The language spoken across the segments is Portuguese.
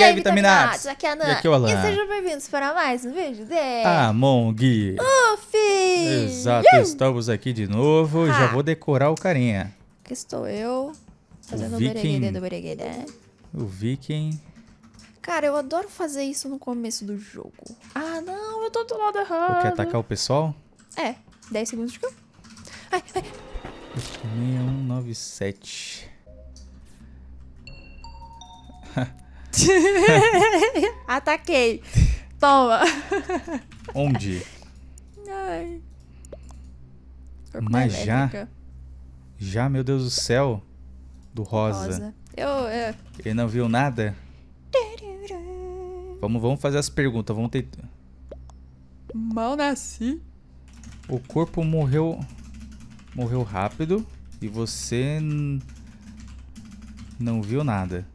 E, e aí, Vitaminados? Aqui é a Nana E aqui é o Alan. E sejam bem-vindos para mais um vídeo de... Among Uf! Exato, estamos aqui de novo. Ah. Já vou decorar o carinha. Aqui estou eu, fazendo o, viking... o do bereguedê. Né? O viking... Cara, eu adoro fazer isso no começo do jogo. Ah, não, eu tô do lado errado. Quer atacar o pessoal? É, 10 segundos de kill. Ai, ai. 6197. Ataquei. Toma. Onde? Ai. Mas elétrica. já. Já, meu Deus do céu. Do rosa. rosa. Eu, eu... Ele não viu nada? Vamos, vamos fazer as perguntas. Vamos tentar. Mal nasci. O corpo morreu. Morreu rápido. E você. Não viu nada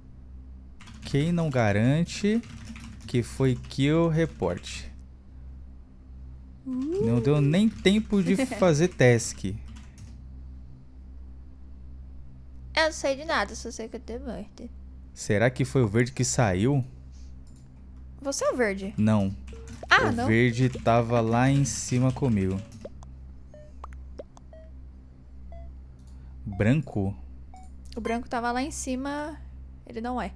quem não garante que foi kill report. Não deu hum. nem tempo de fazer task. Eu não sei de nada, só sei que eu tenho morte. Será que foi o verde que saiu? Você é o verde? Não. Ah, o não. O verde tava lá em cima comigo. Branco? O branco tava lá em cima. Ele não é.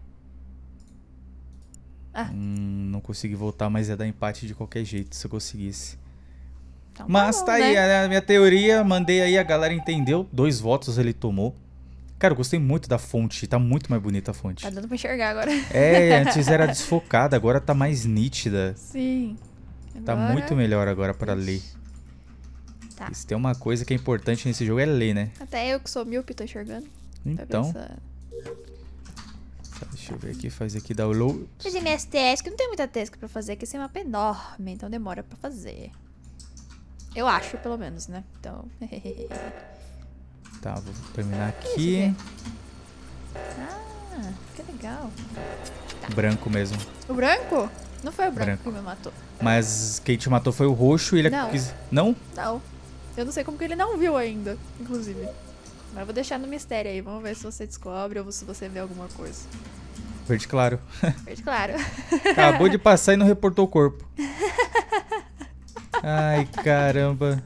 Ah. Hum, não consegui voltar, mas ia dar empate de qualquer jeito se eu conseguisse. Então, tá mas tá, bom, tá né? aí, a minha teoria, mandei aí, a galera entendeu. Dois votos ele tomou. Cara, eu gostei muito da fonte, tá muito mais bonita a fonte. Tá dando pra enxergar agora. É, antes era desfocada, agora tá mais nítida. Sim. Tá agora... Tá muito melhor agora para ler. Tá. Se tem uma coisa que é importante nesse jogo é ler, né? Até eu que sou míope tô enxergando. Então. Deixa eu ver aqui, fazer aqui download. Fazer é minhas tasks, não tem muita task pra fazer, que esse é mapa é enorme, então demora pra fazer. Eu acho, pelo menos, né? Então... tá, vou terminar aqui. Ah, que legal. Tá. Branco mesmo. O branco? Não foi o branco, branco. que me matou. Mas quem te matou foi o roxo e ele... Não. Quis... Não? Não. Eu não sei como que ele não viu ainda, inclusive. Mas eu vou deixar no mistério aí. Vamos ver se você descobre ou se você vê alguma coisa. Verde claro. Verde claro. Acabou de passar e não reportou o corpo. Ai, caramba.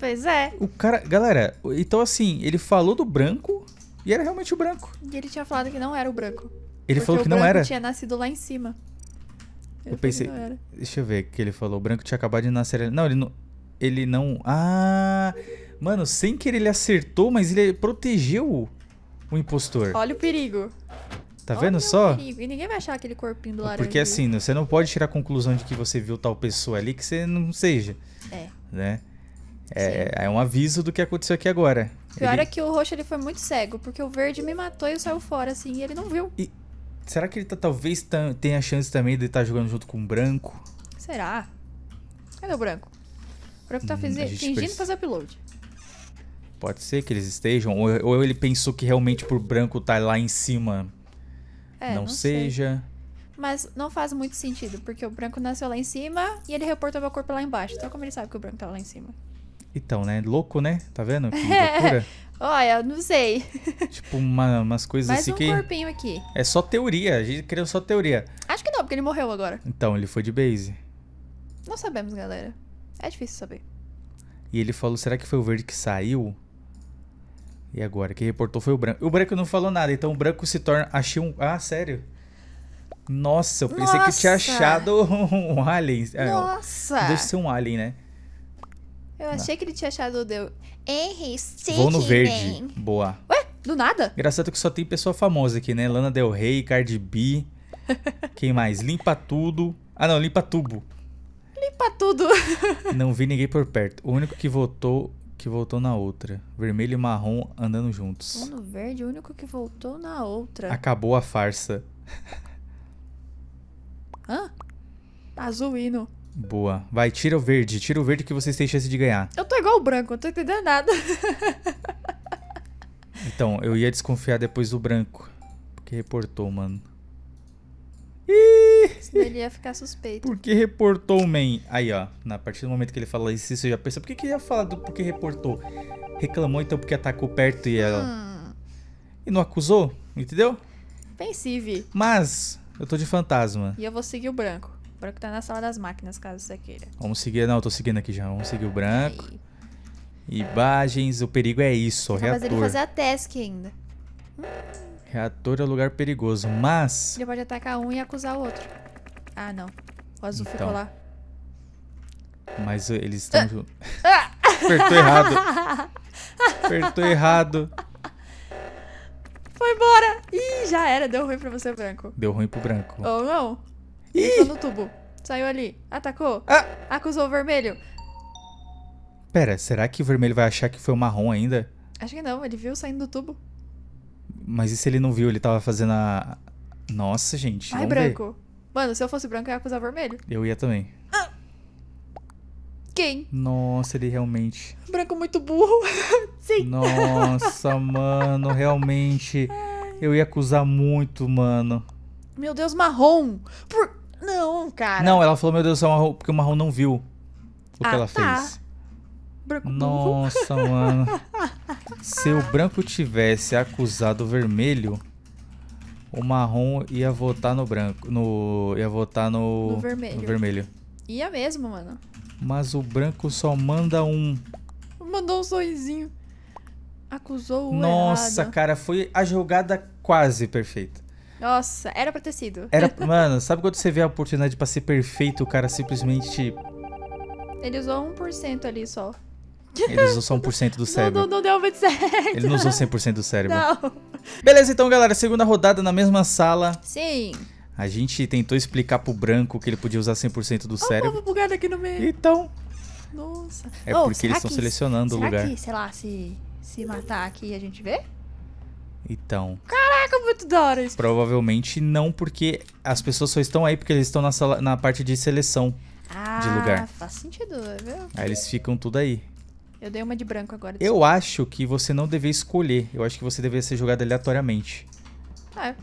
Pois é. O cara. Galera, então assim, ele falou do branco e era realmente o branco. E ele tinha falado que não era o branco. Ele falou que não era? O tinha nascido lá em cima. Eu, eu pensei. Deixa eu ver o que ele falou. O branco tinha acabado de nascer ali. Não, ele não. Ele não. Ah! Mano, sem querer ele acertou, mas ele protegeu o impostor. Olha o perigo. Tá vendo só? Perigo. E ninguém vai achar aquele corpinho do laranja. Porque assim, né, você não pode tirar a conclusão de que você viu tal pessoa ali que você não seja. É. Né? É, é, um aviso do que aconteceu aqui agora. Pior ele... é que o roxo ele foi muito cego, porque o verde me matou e eu saiu fora, assim, e ele não viu. E será que ele tá, talvez tenha a chance também de estar tá jogando junto com o branco? Será? Cadê o branco? O branco tá hum, fingindo precisa... fazer upload. Pode ser que eles estejam, ou, ou ele pensou que realmente por branco tá lá em cima é, não, não seja. Mas não faz muito sentido, porque o branco nasceu lá em cima e ele reportou meu corpo lá embaixo. Então como ele sabe que o branco tava tá lá em cima? Então, né? Louco, né? Tá vendo? Que loucura. Olha, não sei. Tipo, uma, umas coisas Mais assim um que. corpinho aqui. É só teoria. A gente criou só teoria. Acho que não, porque ele morreu agora. Então, ele foi de base. Não sabemos, galera. É difícil saber. E ele falou: será que foi o verde que saiu? E agora? Quem reportou foi o branco. O branco não falou nada, então o branco se torna. Achei um. Ah, sério? Nossa, eu pensei Nossa. que tinha achado um alien. É, Nossa! Deve ser um alien, né? Eu achei que ele tinha achado o deu. Henry Vou no verde. Boa. Ué? Do nada? Engraçado que só tem pessoa famosa aqui, né? Lana Del Rey, Cardi B. Quem mais? Limpa tudo. Ah, não, limpa tubo. Limpa tudo. não vi ninguém por perto. O único que votou que voltou na outra. Vermelho e marrom andando juntos. verde, é o único que voltou na outra. Acabou a farsa. Hã? Azul tá hino. Boa. Vai, tira o verde. Tira o verde que vocês têm chance de ganhar. Eu tô igual o branco, não tô entendendo nada. então, eu ia desconfiar depois do branco. Porque reportou, mano. Ih! Ele ia ficar suspeito. Porque reportou man? Aí, ó, na partir do momento que ele fala isso, você já pensa, por que, que ele ia falar do porque reportou? Reclamou então porque atacou perto e ela. Hum. E não acusou, entendeu? Pensive. Mas, eu tô de fantasma. E eu vou seguir o branco. O branco tá na sala das máquinas, caso você queira. Vamos seguir, não, eu tô seguindo aqui já. Vamos seguir o branco. Aí. Imagens, o perigo é isso, não, reator. Mas ele fazer a task ainda. Hum. Reator é, é lugar perigoso, mas... Ele pode atacar um e acusar o outro. Ah, não. O azul então. ficou lá. Mas eles estão... Ah. Apertou errado. Apertou errado. Foi embora. Ih, já era. Deu ruim pra você, branco. Deu ruim pro branco. Ou oh, não. Ih. Ficou no tubo. Saiu ali. Atacou. Ah. Acusou o vermelho. Pera, será que o vermelho vai achar que foi o marrom ainda? Acho que não. Ele viu saindo do tubo. Mas e se ele não viu? Ele tava fazendo a. Nossa, gente. ai branco. Ver. Mano, se eu fosse branco, eu ia acusar vermelho. Eu ia também. Ah! Quem? Nossa, ele realmente. Branco muito burro. Sim. Nossa, mano, realmente. Eu ia acusar muito, mano. Meu Deus, marrom. Por... Não, cara. Não, ela falou, meu Deus, é marrom, porque o marrom não viu o que ah, ela tá. fez. Branco Nossa, burro. mano. Se o branco tivesse acusado o vermelho, o marrom ia votar no branco. No, ia votar no, no, vermelho. no vermelho. Ia mesmo, mano. Mas o branco só manda um. Mandou um sorrisinho. Acusou o Nossa, errado. cara, foi a jogada quase perfeita. Nossa, era pra ter sido. Era, mano, sabe quando você vê a oportunidade pra ser perfeito, o cara simplesmente. Ele usou 1% ali só. Eles usam 1% do cérebro. Não, não, não deu muito certo. Eles não usam 100% do cérebro. Não. Beleza, então, galera. Segunda rodada na mesma sala. Sim. A gente tentou explicar pro branco que ele podia usar 100% do cérebro. oh, cérebro. bugado aqui no meio. Então. Nossa. É oh, porque eles estão selecionando o lugar. Que, sei lá, se, se matar aqui a gente vê? Então. Caraca, muito da hora isso. Provavelmente não, porque as pessoas só estão aí porque eles estão na, sala, na parte de seleção ah, de lugar. Ah, Faz sentido, viu? Aí eles ficam tudo aí. Eu dei uma de branco agora. Eu desculpa. acho que você não deveria escolher. Eu acho que você deveria ser jogado aleatoriamente. É.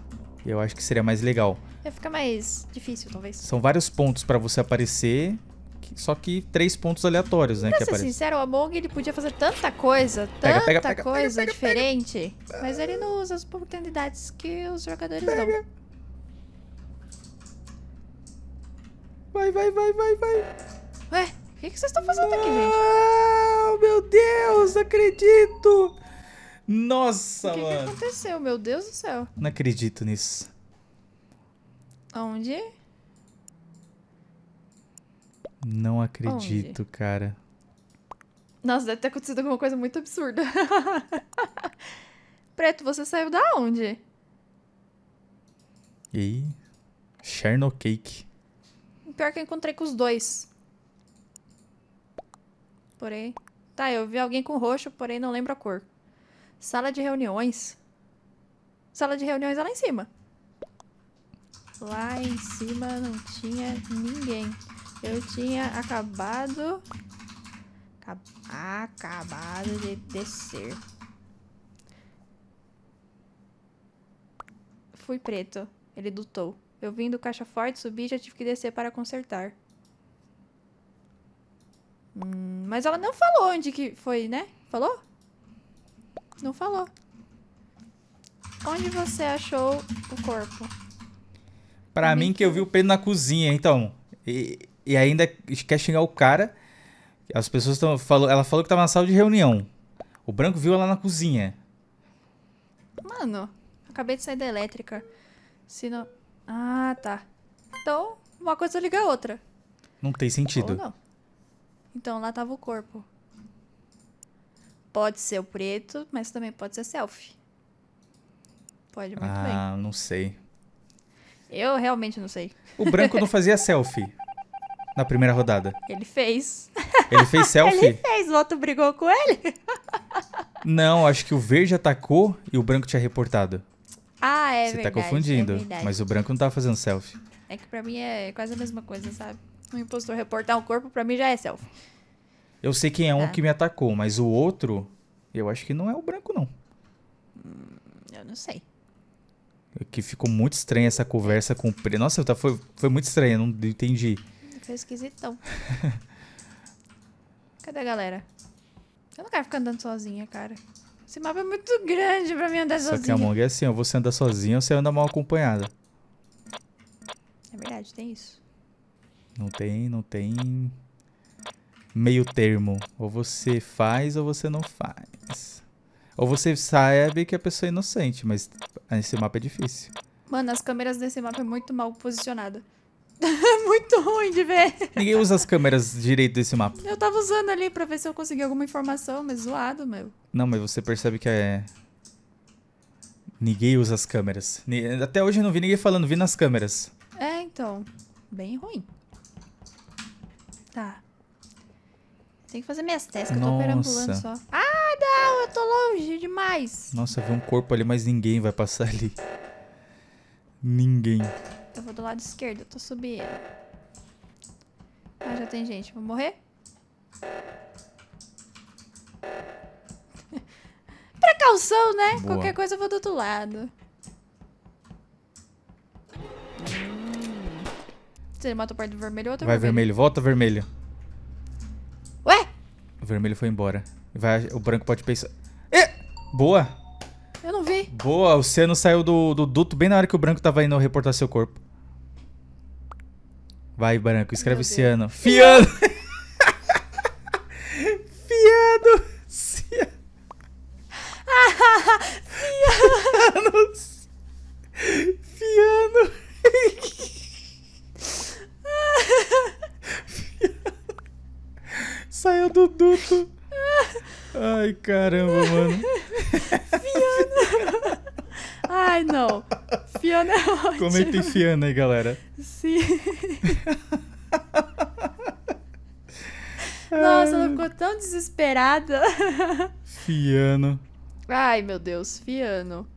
Eu acho que seria mais legal. Ia ficar mais difícil, talvez. São vários pontos para você aparecer, só que três pontos aleatórios, né? Pra que ser sincero, o Among ele podia fazer tanta coisa, pega, tanta pega, pega, coisa diferente, mas ele não usa as oportunidades que os jogadores dão. Vai, vai, vai, vai, vai. Ué, o que, que vocês estão fazendo aqui, gente? Meu Deus, acredito! Nossa, o que mano. O que aconteceu? Meu Deus do céu. Não acredito nisso. Onde? Não acredito, Onde? cara. Nossa, deve ter acontecido alguma coisa muito absurda. Preto, você saiu da onde? E aí? Cherno Cake. Pior que eu encontrei com os dois. Porém. Tá, eu vi alguém com roxo, porém não lembro a cor. Sala de reuniões. Sala de reuniões é lá em cima. Lá em cima não tinha ninguém. Eu tinha acabado... Acabado de descer. Fui preto. Ele dutou. Eu vim do caixa forte, subi e já tive que descer para consertar. Hum, mas ela não falou onde que foi, né? Falou? Não falou. Onde você achou o corpo? Pra mim que... eu vi o Pedro na cozinha, então. E, e ainda quer xingar o cara. As pessoas estão. Ela falou que tava na sala de reunião. O branco viu ela na cozinha. Mano, acabei de sair da elétrica. Se não. Ah, tá. Então, uma coisa liga a outra. Não tem sentido. Ou não. Então lá tava o corpo. Pode ser o preto, mas também pode ser selfie. Pode muito ah, bem. Ah, não sei. Eu realmente não sei. O branco não fazia selfie na primeira rodada. Ele fez. Ele fez selfie? ele fez, o outro brigou com ele. não, acho que o verde atacou e o branco tinha reportado. Ah, é Você tá verdade. Você é tá confundindo. É mas o branco não tava fazendo selfie. É que pra mim é quase a mesma coisa, sabe? um impostor reportar um corpo, para mim já é selfie. Eu sei quem é um é. que me atacou, mas o outro, eu acho que não é o branco, não. Hum, eu não sei. É que ficou muito estranha essa conversa com o preto. Nossa, tá, foi, foi muito estranha, não entendi. Foi esquisitão. Cadê a galera? Eu não quero ficar andando sozinha, cara. Esse mapa é muito grande pra mim andar Só sozinha. Só que a Mong é assim, ou você anda sozinha ou você anda mal acompanhada. É verdade, tem isso. Não tem, não tem meio termo. Ou você faz ou você não faz. Ou você sabe que a pessoa é inocente, mas esse mapa é difícil. Mano, as câmeras desse mapa é muito mal posicionada. muito ruim de ver. Ninguém usa as câmeras direito desse mapa. Eu tava usando ali pra ver se eu conseguia alguma informação, mas zoado, meu. Não, mas você percebe que é. Ninguém usa as câmeras. Até hoje eu não vi ninguém falando, vi nas câmeras. É, então. Bem ruim. Tá. Tem que fazer minhas testes, que eu tô perambulando só. Ah, não, eu tô longe demais. Nossa, vi um corpo ali, mas ninguém vai passar ali. Ninguém. Eu vou do lado esquerdo, eu tô subindo. Ah, já tem gente. Vou morrer? Precaução, né? Boa. Qualquer coisa eu vou do outro lado. Você matou parte do vermelho, outra Vai vermelho. vermelho. Volta vermelho. Ué? O vermelho foi embora. Vai, o branco pode pensar... Boa! Eu não vi. Boa, o Ciano saiu do, do duto bem na hora que o branco tava indo reportar seu corpo. Vai, branco, escreve Ciano. Fiano! Ai, caramba, mano. Fiana. Ai, não. Fiana é ótimo. Comentem Fiana aí, galera. Sim. Nossa, ela ficou tão desesperada. Fiano. Ai, meu Deus, Fiano.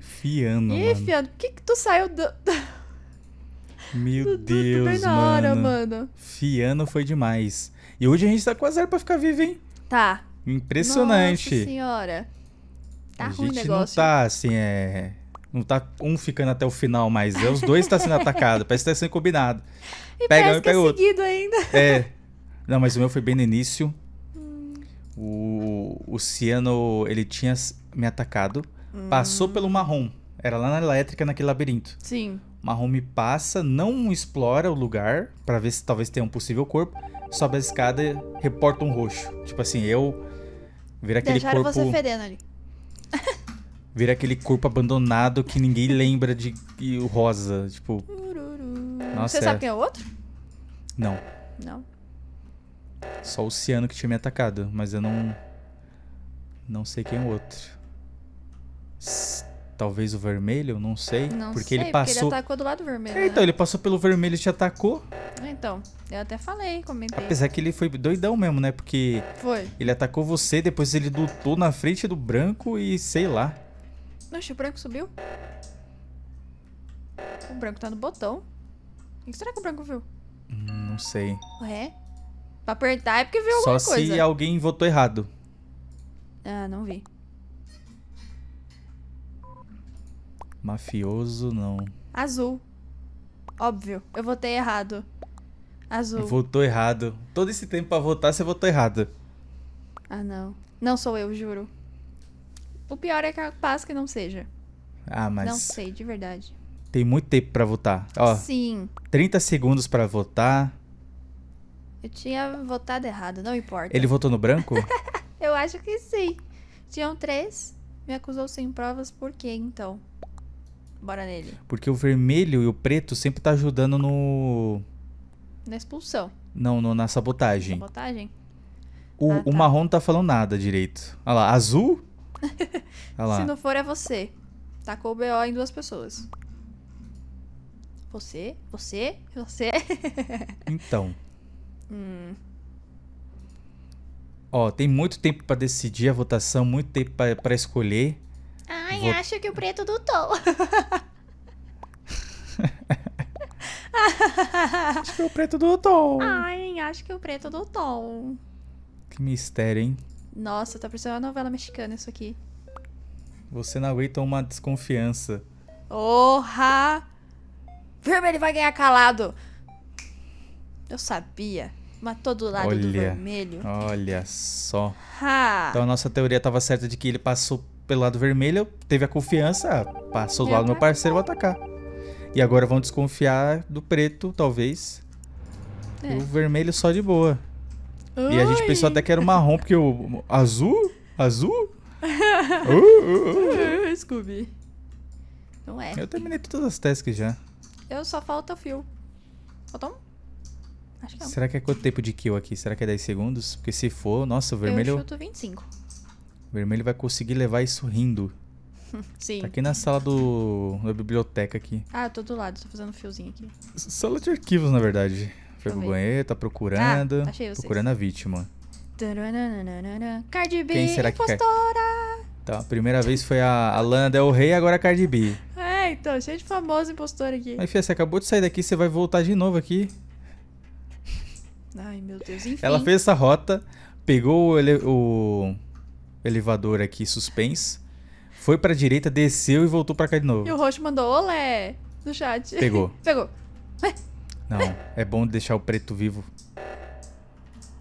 Fiano, Ih, mano. Fiano, por que, que tu saiu do... Meu do, Deus, do, bem na mano. hora, mano. Fiano foi demais. E hoje a gente tá com zero pra ficar vivo, hein? Tá. Impressionante. Nossa senhora. Tá a ruim gente o negócio. Não tá assim, é. Não tá um ficando até o final, mas é, os dois tá sendo atacado. Parece que tá sendo combinado. E pega um e é pega é outro. seguido ainda. É. Não, mas o meu foi bem no início. Hum. O, o ciano, ele tinha me atacado. Hum. Passou pelo marrom. Era lá na elétrica, naquele labirinto. Sim. Mahome passa, não explora o lugar para ver se talvez tenha um possível corpo, sobe a escada e reporta um roxo. Tipo assim, eu vira aquele Deixaram corpo você fedendo ali. vira aquele corpo abandonado que ninguém lembra de e o rosa, tipo. Nossa, você sabe é. quem é o outro? Não. Não. Só o Ciano que tinha me atacado, mas eu não não sei quem é o outro. Talvez o vermelho, não sei. Não porque sei, ele passou. Porque ele atacou do lado vermelho. É, né? então, ele passou pelo vermelho e te atacou. Então, eu até falei, comentei. Apesar que ele foi doidão mesmo, né? Porque. Foi. Ele atacou você, depois ele lutou na frente do branco e sei lá. Oxe, o branco subiu? O branco tá no botão. O que será que o branco viu? Hum, não sei. Ué? Pra apertar é porque viu Só alguma coisa. Só se alguém votou errado. Ah, não vi. Mafioso, não. Azul. Óbvio. Eu votei errado. Azul. Votou errado. Todo esse tempo pra votar, você votou errado. Ah, não. Não sou eu, juro. O pior é que a que não seja. Ah, mas. Não sei, de verdade. Tem muito tempo pra votar. Ó, Sim. 30 segundos pra votar. Eu tinha votado errado, não importa. Ele votou no branco? eu acho que sim. Tinham três. Me acusou sem provas, por quê então? Bora nele. Porque o vermelho e o preto sempre tá ajudando no. Na expulsão. Não, no, na sabotagem. Sabotagem? O, ah, tá. o marrom não tá falando nada direito. Olha lá, azul? Olha lá. Se não for, é você. Tacou o BO em duas pessoas. Você, você, você. então. Hum. Ó, tem muito tempo para decidir a votação, muito tempo para escolher. Ai, Vou... acho que o preto do Tom. acho que é o preto do Tom. Ai, acho que é o preto do Tom. Que mistério, hein? Nossa, tá parecendo uma novela mexicana isso aqui. Você não aguenta uma desconfiança. Orra! Vermelho vai ganhar calado. Eu sabia. Matou do lado olha, do vermelho. Olha só. Ha. Então a nossa teoria tava certa de que ele passou pelo lado vermelho, teve a confiança, ah, passou do lado do meu parceiro, vou atacar. E agora vão desconfiar do preto, talvez. É. o vermelho só de boa. Ui. E a gente pensou até que era o marrom, porque o azul? Azul? uh, uh, uh. Scooby. Não é. Eu terminei todas as tasks já. Eu só falta o fio. Faltou um? Acho que não. Será que é quanto tempo de kill aqui? Será que é 10 segundos? Porque se for, nossa, o vermelho. Eu chuto 25. Vermelho vai conseguir levar isso rindo. Sim. Tá aqui na sala do, da biblioteca aqui. Ah, tô do lado, tô fazendo um fiozinho aqui. sala de arquivos, na verdade. Foi pro banheiro, tá procurando. Ah, achei vocês. Procurando a vítima. Cardi B, Quem será que impostora! Tá, a primeira vez foi a, a Lana Del Rey, agora a Cardi B. É, então, cheio de famoso impostor aqui. Mas, filha, você acabou de sair daqui, você vai voltar de novo aqui. Ai, meu Deus, enfim. Ela fez essa rota, pegou o, ele, o elevador aqui suspense. Foi pra direita, desceu e voltou pra cá de novo. E o roxo mandou olé no chat. Pegou. Pegou. Não, é bom deixar o preto vivo.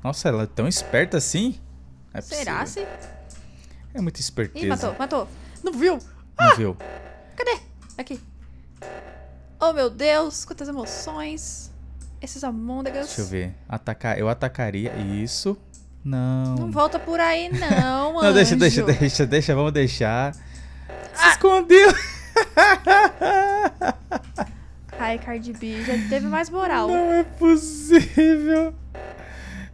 Nossa, ela é tão esperta assim? É Será se? É muito esperteza. Ih, matou, matou. Não viu? Não ah! viu. Cadê? Aqui. Oh, meu Deus, quantas emoções. Esses amôndegas. Deixa eu ver. Atacar, eu atacaria isso. Não. Não volta por aí, não, mano. Não, deixa, deixa, deixa, deixa, vamos deixar. Ah! Se ah. escondeu. Ai, Cardi B, já teve mais moral. Não é possível.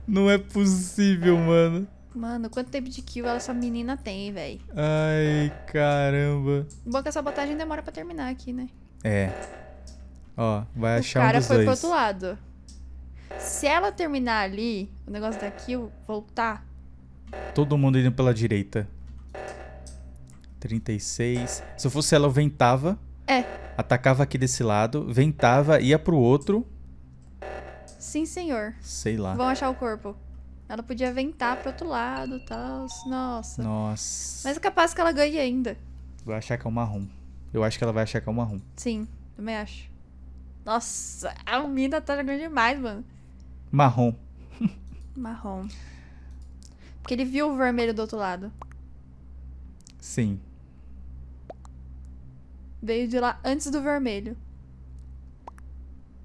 Não é possível, mano. Mano, quanto tempo de kill essa menina tem, velho? Ai, caramba. Bom é que a sabotagem demora pra terminar aqui, né? É. Ó, vai o achar um dos dois. O cara foi pro outro lado. Se ela terminar ali, o negócio da kill voltar. Todo mundo indo pela direita. 36. Se eu fosse ela, eu ventava. É. Atacava aqui desse lado, ventava, ia pro outro. Sim, senhor. Sei lá. Vão achar o corpo. Ela podia ventar pro outro lado e tal. Nossa. Nossa. Mas é capaz que ela ganhe ainda. Vai achar que é um marrom. Eu acho que ela vai achar que é um marrom. Sim, também acho. Nossa, a mina tá jogando demais, mano. Marrom. Marrom. Porque ele viu o vermelho do outro lado. Sim. Veio de lá antes do vermelho.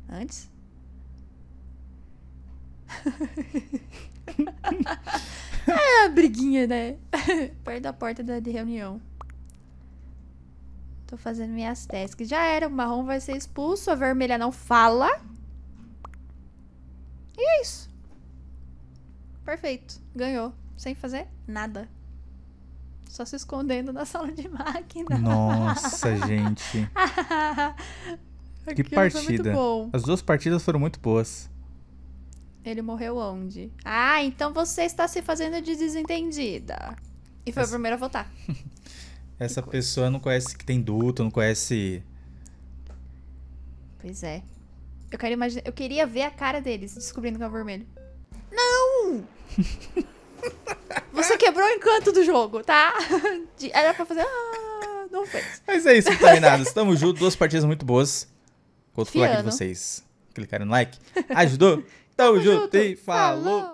Antes? é, briguinha, né? Perto da porta da reunião. Tô fazendo minhas tasks. Já era, o marrom vai ser expulso, a vermelha não fala. E é isso. Perfeito. Ganhou. Sem fazer nada. Só se escondendo na sala de máquina. Nossa, gente. que partida. As duas partidas foram muito boas. Ele morreu onde? Ah, então você está se fazendo de desentendida. E foi Essa... a primeira a votar. Essa pessoa não conhece que tem duto, não conhece. Pois é. Eu quero imaginar. Eu queria ver a cara deles descobrindo que é vermelho. Não! Você quebrou o encanto do jogo, tá? Era pra fazer. Ah, não fez. Mas é isso, contaminados. Estamos juntos, duas partidas muito boas. Conto o like de vocês. Clicaram no like. Ajudou? Tamo, Tamo junto, junto e falou. falou.